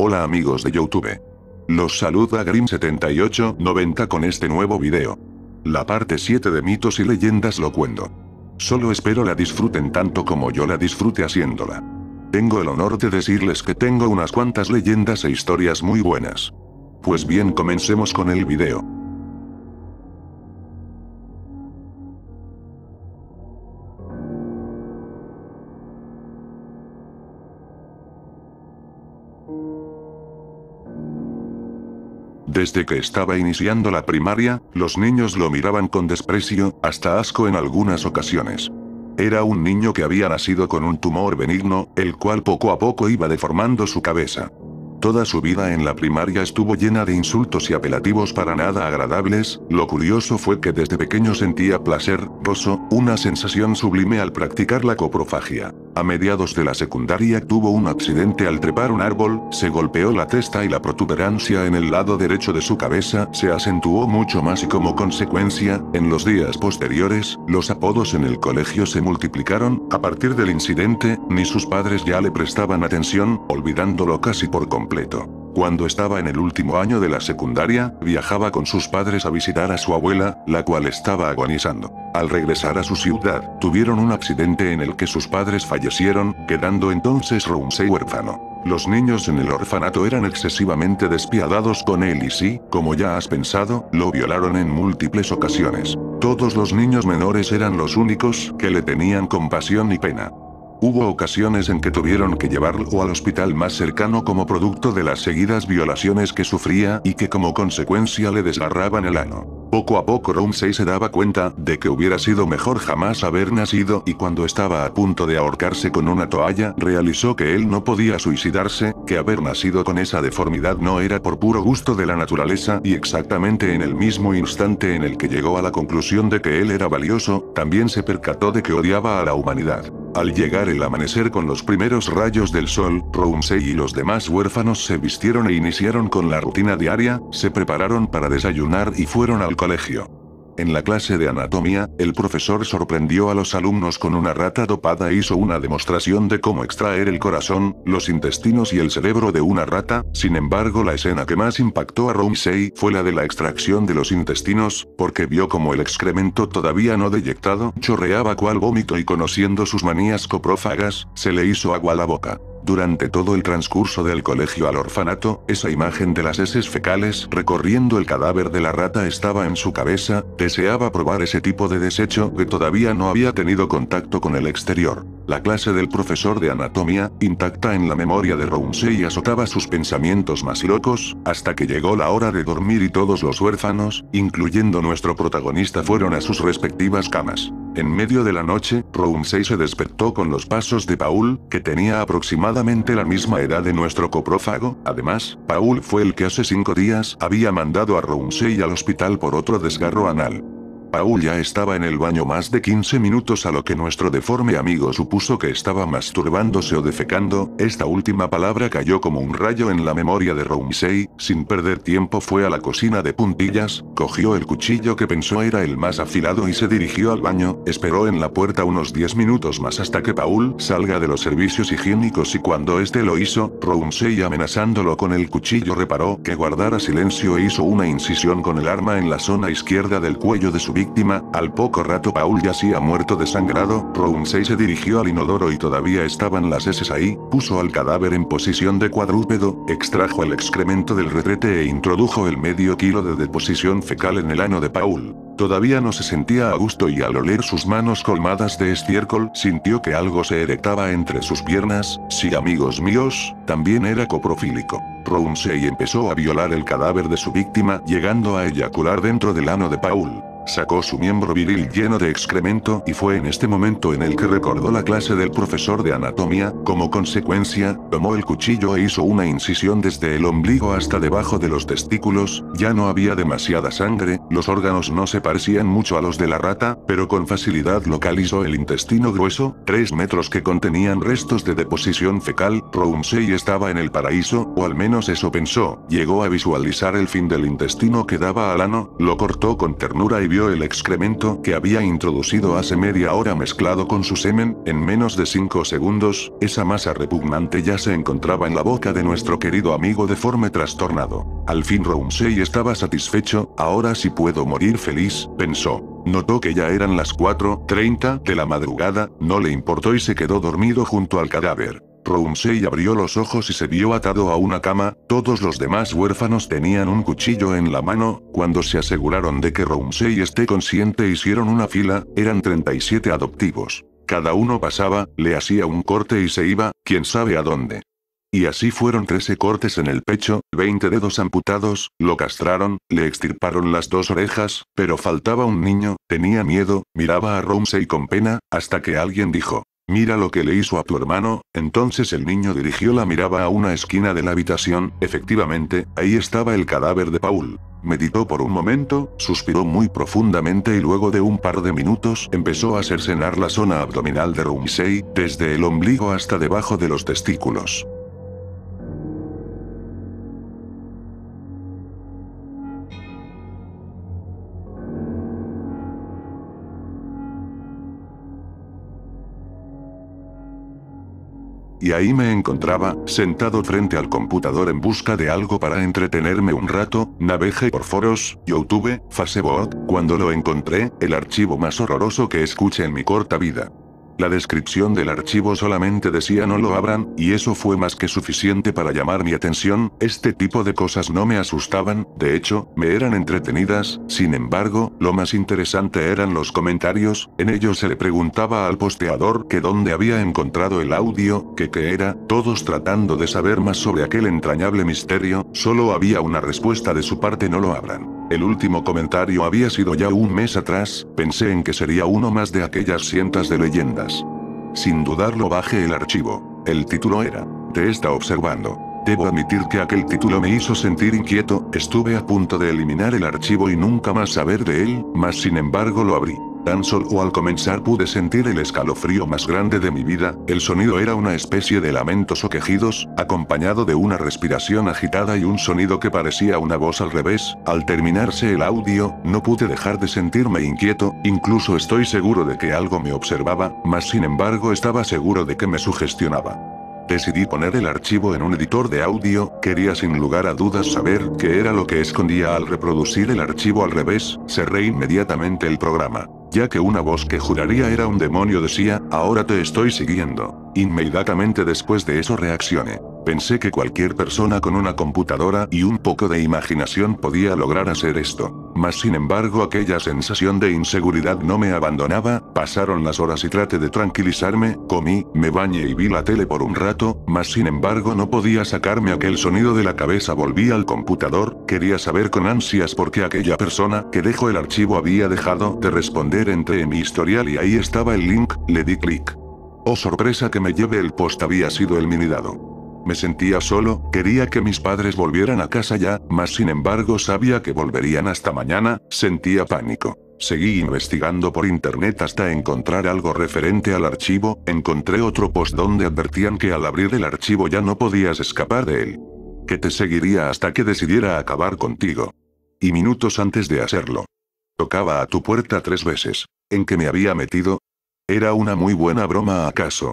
Hola amigos de Youtube. Los saluda Grim7890 con este nuevo video. La parte 7 de mitos y leyendas lo cuento. Solo espero la disfruten tanto como yo la disfrute haciéndola. Tengo el honor de decirles que tengo unas cuantas leyendas e historias muy buenas. Pues bien comencemos con el video. Desde que estaba iniciando la primaria, los niños lo miraban con desprecio, hasta asco en algunas ocasiones. Era un niño que había nacido con un tumor benigno, el cual poco a poco iba deformando su cabeza. Toda su vida en la primaria estuvo llena de insultos y apelativos para nada agradables, lo curioso fue que desde pequeño sentía placer, roso, una sensación sublime al practicar la coprofagia. A mediados de la secundaria tuvo un accidente al trepar un árbol, se golpeó la testa y la protuberancia en el lado derecho de su cabeza se acentuó mucho más y como consecuencia, en los días posteriores, los apodos en el colegio se multiplicaron, a partir del incidente, ni sus padres ya le prestaban atención, olvidándolo casi por completo completo. Cuando estaba en el último año de la secundaria, viajaba con sus padres a visitar a su abuela, la cual estaba agonizando. Al regresar a su ciudad, tuvieron un accidente en el que sus padres fallecieron, quedando entonces Rumsey huérfano. Los niños en el orfanato eran excesivamente despiadados con él y sí, como ya has pensado, lo violaron en múltiples ocasiones. Todos los niños menores eran los únicos que le tenían compasión y pena. Hubo ocasiones en que tuvieron que llevarlo al hospital más cercano como producto de las seguidas violaciones que sufría y que como consecuencia le desgarraban el ano. Poco a poco Rumsey se daba cuenta de que hubiera sido mejor jamás haber nacido y cuando estaba a punto de ahorcarse con una toalla realizó que él no podía suicidarse, que haber nacido con esa deformidad no era por puro gusto de la naturaleza y exactamente en el mismo instante en el que llegó a la conclusión de que él era valioso, también se percató de que odiaba a la humanidad. Al llegar el amanecer con los primeros rayos del sol, Rumsey y los demás huérfanos se vistieron e iniciaron con la rutina diaria, se prepararon para desayunar y fueron al colegio. En la clase de anatomía, el profesor sorprendió a los alumnos con una rata dopada e hizo una demostración de cómo extraer el corazón, los intestinos y el cerebro de una rata, sin embargo la escena que más impactó a Romsey fue la de la extracción de los intestinos, porque vio como el excremento todavía no deyectado chorreaba cual vómito y conociendo sus manías coprófagas, se le hizo agua a la boca. Durante todo el transcurso del colegio al orfanato, esa imagen de las heces fecales recorriendo el cadáver de la rata estaba en su cabeza, deseaba probar ese tipo de desecho que todavía no había tenido contacto con el exterior. La clase del profesor de anatomía, intacta en la memoria de y azotaba sus pensamientos más locos, hasta que llegó la hora de dormir y todos los huérfanos, incluyendo nuestro protagonista fueron a sus respectivas camas. En medio de la noche, Rouncey se despertó con los pasos de Paul, que tenía aproximadamente la misma edad de nuestro coprófago, además, Paul fue el que hace cinco días había mandado a Rouncey al hospital por otro desgarro anal. Paul ya estaba en el baño más de 15 minutos a lo que nuestro deforme amigo supuso que estaba masturbándose o defecando, esta última palabra cayó como un rayo en la memoria de Romsey, sin perder tiempo fue a la cocina de puntillas, cogió el cuchillo que pensó era el más afilado y se dirigió al baño, esperó en la puerta unos 10 minutos más hasta que Paul salga de los servicios higiénicos y cuando este lo hizo, Romsey amenazándolo con el cuchillo reparó que guardara silencio e hizo una incisión con el arma en la zona izquierda del cuello de su víctima, al poco rato Paul yacía muerto desangrado, Rounsey se dirigió al inodoro y todavía estaban las heces ahí, puso al cadáver en posición de cuadrúpedo, extrajo el excremento del retrete e introdujo el medio kilo de deposición fecal en el ano de Paul. Todavía no se sentía a gusto y al oler sus manos colmadas de estiércol sintió que algo se erectaba entre sus piernas, sí amigos míos, también era coprofílico. Rounsey empezó a violar el cadáver de su víctima llegando a eyacular dentro del ano de Paul sacó su miembro viril lleno de excremento y fue en este momento en el que recordó la clase del profesor de anatomía, como consecuencia, tomó el cuchillo e hizo una incisión desde el ombligo hasta debajo de los testículos, ya no había demasiada sangre, los órganos no se parecían mucho a los de la rata, pero con facilidad localizó el intestino grueso, 3 metros que contenían restos de deposición fecal, Rumsey estaba en el paraíso, o al menos eso pensó, llegó a visualizar el fin del intestino que daba al ano, lo cortó con ternura y vio el excremento que había introducido hace media hora mezclado con su semen, en menos de 5 segundos, esa masa repugnante ya se encontraba en la boca de nuestro querido amigo deforme trastornado. Al fin y estaba satisfecho, ahora sí puedo morir feliz, pensó. Notó que ya eran las 4.30 de la madrugada, no le importó y se quedó dormido junto al cadáver. Ramsey abrió los ojos y se vio atado a una cama, todos los demás huérfanos tenían un cuchillo en la mano, cuando se aseguraron de que Rumsey esté consciente hicieron una fila, eran 37 adoptivos. Cada uno pasaba, le hacía un corte y se iba, quién sabe a dónde. Y así fueron 13 cortes en el pecho, 20 dedos amputados, lo castraron, le extirparon las dos orejas, pero faltaba un niño, tenía miedo, miraba a Romsey con pena, hasta que alguien dijo, Mira lo que le hizo a tu hermano, entonces el niño dirigió la mirada a una esquina de la habitación, efectivamente, ahí estaba el cadáver de Paul. Meditó por un momento, suspiró muy profundamente y luego de un par de minutos empezó a cercenar la zona abdominal de Rumsey, desde el ombligo hasta debajo de los testículos. y ahí me encontraba, sentado frente al computador en busca de algo para entretenerme un rato, naveje por foros, YouTube, Facebook, cuando lo encontré, el archivo más horroroso que escuché en mi corta vida. La descripción del archivo solamente decía no lo abran, y eso fue más que suficiente para llamar mi atención, este tipo de cosas no me asustaban, de hecho, me eran entretenidas, sin embargo, lo más interesante eran los comentarios, en ellos se le preguntaba al posteador que dónde había encontrado el audio, que qué era, todos tratando de saber más sobre aquel entrañable misterio, solo había una respuesta de su parte no lo abran. El último comentario había sido ya un mes atrás, pensé en que sería uno más de aquellas cientas de leyendas. Sin dudarlo bajé el archivo. El título era, te está observando. Debo admitir que aquel título me hizo sentir inquieto, estuve a punto de eliminar el archivo y nunca más saber de él, mas sin embargo lo abrí. Tan o al comenzar pude sentir el escalofrío más grande de mi vida, el sonido era una especie de lamentos o quejidos, acompañado de una respiración agitada y un sonido que parecía una voz al revés, al terminarse el audio, no pude dejar de sentirme inquieto, incluso estoy seguro de que algo me observaba, mas sin embargo estaba seguro de que me sugestionaba. Decidí poner el archivo en un editor de audio, quería sin lugar a dudas saber qué era lo que escondía al reproducir el archivo al revés, cerré inmediatamente el programa. Ya que una voz que juraría era un demonio decía, ahora te estoy siguiendo. Inmediatamente después de eso reaccioné. Pensé que cualquier persona con una computadora y un poco de imaginación podía lograr hacer esto. Mas sin embargo aquella sensación de inseguridad no me abandonaba, pasaron las horas y traté de tranquilizarme, comí, me bañé y vi la tele por un rato, mas sin embargo no podía sacarme aquel sonido de la cabeza volví al computador, quería saber con ansias por qué aquella persona que dejó el archivo había dejado de responder entre mi historial y ahí estaba el link, le di clic. Oh sorpresa que me lleve el post había sido el minidado. Me sentía solo, quería que mis padres volvieran a casa ya, mas sin embargo sabía que volverían hasta mañana, sentía pánico. Seguí investigando por internet hasta encontrar algo referente al archivo, encontré otro post donde advertían que al abrir el archivo ya no podías escapar de él. Que te seguiría hasta que decidiera acabar contigo. Y minutos antes de hacerlo. Tocaba a tu puerta tres veces. ¿En que me había metido? ¿Era una muy buena broma acaso?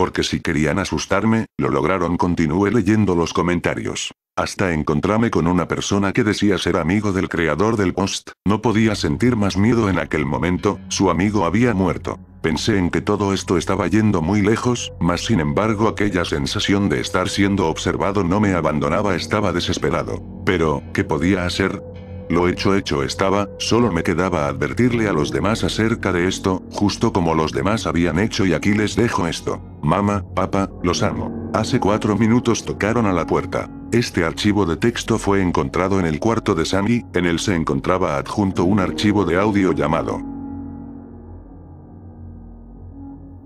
Porque si querían asustarme, lo lograron. Continué leyendo los comentarios. Hasta encontrarme con una persona que decía ser amigo del creador del post, no podía sentir más miedo en aquel momento, su amigo había muerto. Pensé en que todo esto estaba yendo muy lejos, mas sin embargo aquella sensación de estar siendo observado no me abandonaba, estaba desesperado. Pero, ¿qué podía hacer? Lo hecho hecho estaba, solo me quedaba advertirle a los demás acerca de esto, justo como los demás habían hecho y aquí les dejo esto. Mamá, papá, los amo. Hace cuatro minutos tocaron a la puerta. Este archivo de texto fue encontrado en el cuarto de Sammy, en él se encontraba adjunto un archivo de audio llamado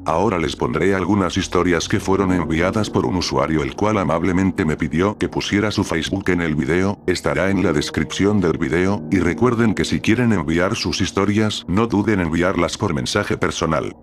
Ahora les pondré algunas historias que fueron enviadas por un usuario el cual amablemente me pidió que pusiera su Facebook en el video, estará en la descripción del video, y recuerden que si quieren enviar sus historias no duden en enviarlas por mensaje personal.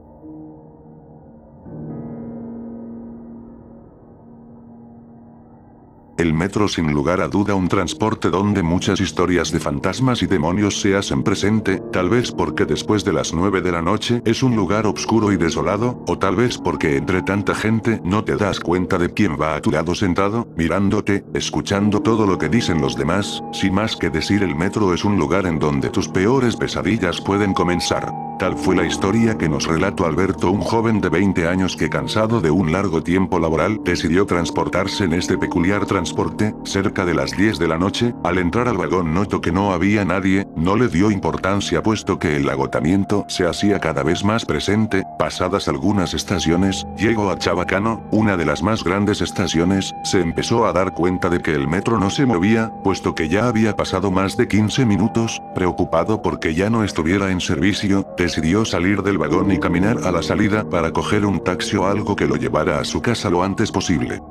El metro sin lugar a duda un transporte donde muchas historias de fantasmas y demonios se hacen presente, tal vez porque después de las 9 de la noche es un lugar oscuro y desolado, o tal vez porque entre tanta gente no te das cuenta de quién va a tu lado sentado, mirándote, escuchando todo lo que dicen los demás, sin más que decir el metro es un lugar en donde tus peores pesadillas pueden comenzar. Tal fue la historia que nos relató Alberto, un joven de 20 años que cansado de un largo tiempo laboral, decidió transportarse en este peculiar transporte, cerca de las 10 de la noche, al entrar al vagón notó que no había nadie, no le dio importancia puesto que el agotamiento se hacía cada vez más presente, pasadas algunas estaciones, llegó a Chabacano, una de las más grandes estaciones, se empezó a dar cuenta de que el metro no se movía, puesto que ya había pasado más de 15 minutos, preocupado porque ya no estuviera en servicio, decidió salir del vagón y caminar a la salida para coger un taxi o algo que lo llevara a su casa lo antes posible.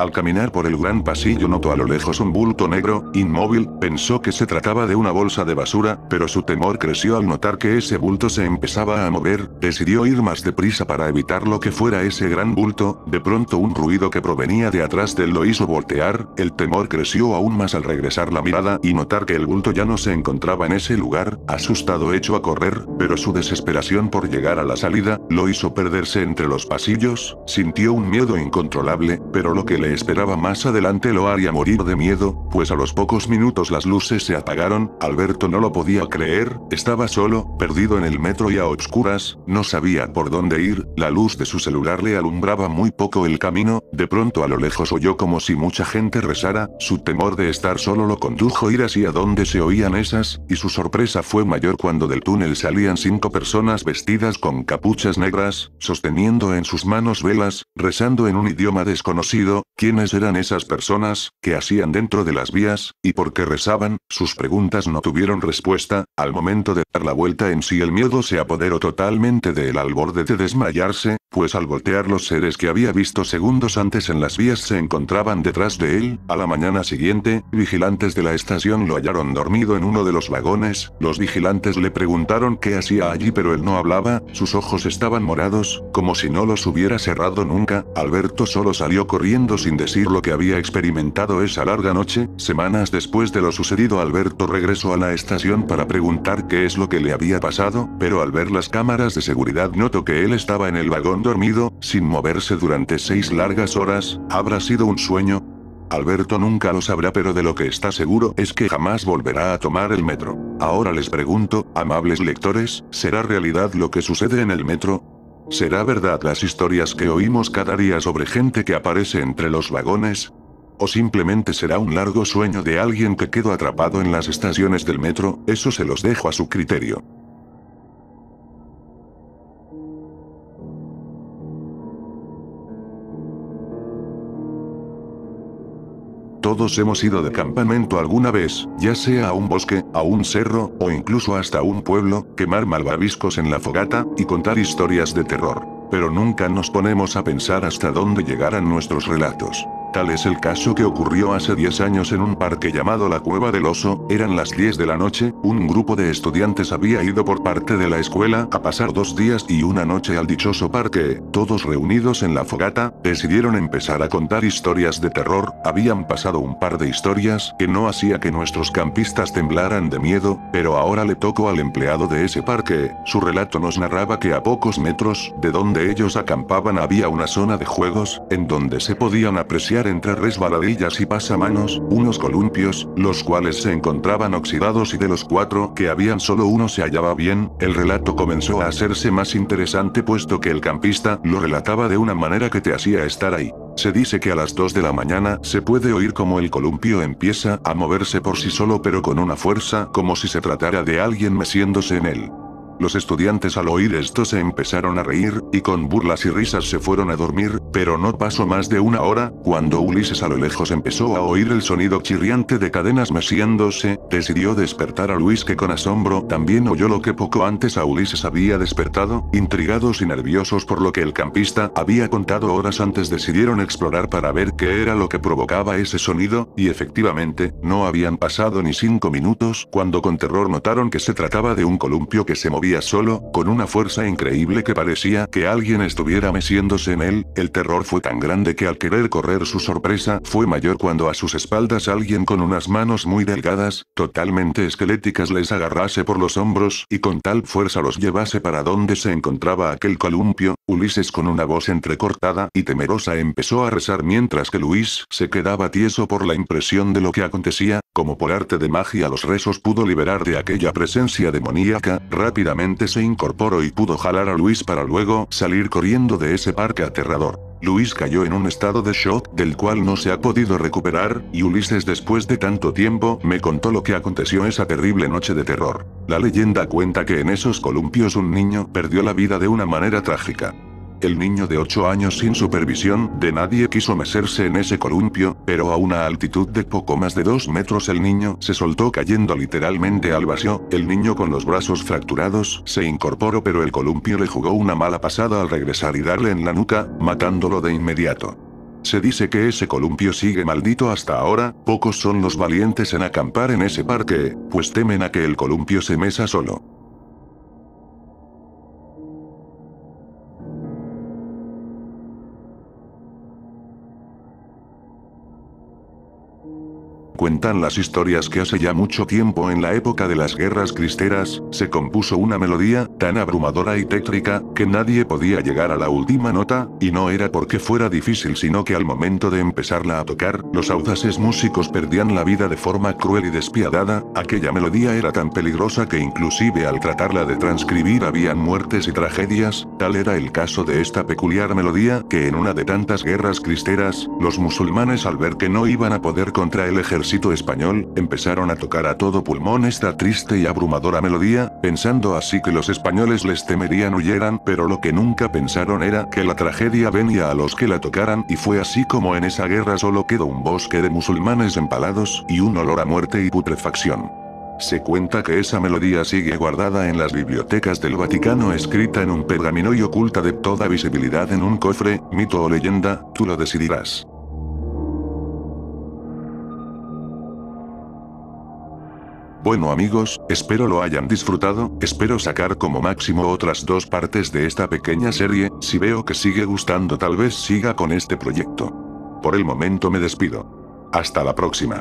Al caminar por el gran pasillo notó a lo lejos un bulto negro, inmóvil, pensó que se trataba de una bolsa de basura, pero su temor creció al notar que ese bulto se empezaba a mover, decidió ir más deprisa para evitar lo que fuera ese gran bulto, de pronto un ruido que provenía de atrás de él lo hizo voltear, el temor creció aún más al regresar la mirada y notar que el bulto ya no se encontraba en ese lugar, asustado echó a correr, pero su desesperación por llegar a la salida, lo hizo perderse entre los pasillos, sintió un miedo incontrolable, pero lo que le esperaba más adelante lo haría morir de miedo, pues a los pocos minutos las luces se apagaron, Alberto no lo podía creer, estaba solo, perdido en el metro y a obscuras, no sabía por dónde ir, la luz de su celular le alumbraba muy poco el camino, de pronto a lo lejos oyó como si mucha gente rezara, su temor de estar solo lo condujo a ir hacia donde se oían esas, y su sorpresa fue mayor cuando del túnel salían cinco personas vestidas con capuchas negras, sosteniendo en sus manos velas, rezando en un idioma desconocido, quiénes eran esas personas, que hacían dentro de las vías, y por qué rezaban, sus preguntas no tuvieron respuesta, al momento de dar la vuelta en sí el miedo se apoderó totalmente de él al borde de desmayarse, pues al voltear los seres que había visto segundos antes en las vías se encontraban detrás de él, a la mañana siguiente, vigilantes de la estación lo hallaron dormido en uno de los vagones, los vigilantes le preguntaron qué hacía allí pero él no hablaba, sus ojos estaban morados, como si no los hubiera cerrado nunca, Alberto solo salió corriendo sin decir lo que había experimentado esa larga noche, semanas después de lo sucedido Alberto regresó a la estación para preguntar qué es lo que le había pasado, pero al ver las cámaras de seguridad notó que él estaba en el vagón dormido, sin moverse durante seis largas horas, ¿habrá sido un sueño? Alberto nunca lo sabrá pero de lo que está seguro es que jamás volverá a tomar el metro. Ahora les pregunto, amables lectores, ¿será realidad lo que sucede en el metro? ¿Será verdad las historias que oímos cada día sobre gente que aparece entre los vagones? ¿O simplemente será un largo sueño de alguien que quedó atrapado en las estaciones del metro? Eso se los dejo a su criterio. Todos hemos ido de campamento alguna vez, ya sea a un bosque, a un cerro, o incluso hasta un pueblo, quemar malvaviscos en la fogata, y contar historias de terror. Pero nunca nos ponemos a pensar hasta dónde llegarán nuestros relatos. Tal es el caso que ocurrió hace 10 años en un parque llamado la Cueva del Oso, eran las 10 de la noche, un grupo de estudiantes había ido por parte de la escuela a pasar dos días y una noche al dichoso parque, todos reunidos en la fogata, decidieron empezar a contar historias de terror, habían pasado un par de historias que no hacía que nuestros campistas temblaran de miedo, pero ahora le tocó al empleado de ese parque, su relato nos narraba que a pocos metros de donde ellos acampaban había una zona de juegos, en donde se podían apreciar entre resbaladillas y pasamanos, unos columpios, los cuales se encontraban oxidados y de los cuatro que habían solo uno se hallaba bien, el relato comenzó a hacerse más interesante puesto que el campista lo relataba de una manera que te hacía estar ahí. Se dice que a las 2 de la mañana se puede oír como el columpio empieza a moverse por sí solo pero con una fuerza como si se tratara de alguien meciéndose en él. Los estudiantes al oír esto se empezaron a reír, y con burlas y risas se fueron a dormir, pero no pasó más de una hora, cuando Ulises a lo lejos empezó a oír el sonido chirriante de cadenas meciéndose, decidió despertar a Luis que con asombro también oyó lo que poco antes a Ulises había despertado, intrigados y nerviosos por lo que el campista había contado horas antes decidieron explorar para ver qué era lo que provocaba ese sonido, y efectivamente, no habían pasado ni cinco minutos cuando con terror notaron que se trataba de un columpio que se movía solo, con una fuerza increíble que parecía que alguien estuviera meciéndose en él, el terror fue tan grande que al querer correr su sorpresa fue mayor cuando a sus espaldas alguien con unas manos muy delgadas, totalmente esqueléticas les agarrase por los hombros y con tal fuerza los llevase para donde se encontraba aquel columpio, Ulises con una voz entrecortada y temerosa empezó a rezar mientras que Luis se quedaba tieso por la impresión de lo que acontecía, como por arte de magia los rezos pudo liberar de aquella presencia demoníaca, rápidamente se incorporó y pudo jalar a Luis para luego salir corriendo de ese parque aterrador. Luis cayó en un estado de shock del cual no se ha podido recuperar, y Ulises después de tanto tiempo me contó lo que aconteció esa terrible noche de terror. La leyenda cuenta que en esos columpios un niño perdió la vida de una manera trágica. El niño de 8 años sin supervisión de nadie quiso mecerse en ese columpio, pero a una altitud de poco más de 2 metros el niño se soltó cayendo literalmente al vacío, el niño con los brazos fracturados se incorporó pero el columpio le jugó una mala pasada al regresar y darle en la nuca, matándolo de inmediato. Se dice que ese columpio sigue maldito hasta ahora, pocos son los valientes en acampar en ese parque, pues temen a que el columpio se mesa solo. cuentan las historias que hace ya mucho tiempo en la época de las guerras cristeras, se compuso una melodía, tan abrumadora y tétrica, que nadie podía llegar a la última nota, y no era porque fuera difícil sino que al momento de empezarla a tocar, los audaces músicos perdían la vida de forma cruel y despiadada, aquella melodía era tan peligrosa que inclusive al tratarla de transcribir habían muertes y tragedias, tal era el caso de esta peculiar melodía que en una de tantas guerras cristeras, los musulmanes al ver que no iban a poder contra el ejército español, empezaron a tocar a todo pulmón esta triste y abrumadora melodía, pensando así que los españoles les temerían huyeran, pero lo que nunca pensaron era que la tragedia venía a los que la tocaran y fue así como en esa guerra solo quedó un bosque de musulmanes empalados y un olor a muerte y putrefacción. Se cuenta que esa melodía sigue guardada en las bibliotecas del Vaticano escrita en un pergamino y oculta de toda visibilidad en un cofre, mito o leyenda, tú lo decidirás. Bueno amigos, espero lo hayan disfrutado, espero sacar como máximo otras dos partes de esta pequeña serie, si veo que sigue gustando tal vez siga con este proyecto. Por el momento me despido. Hasta la próxima.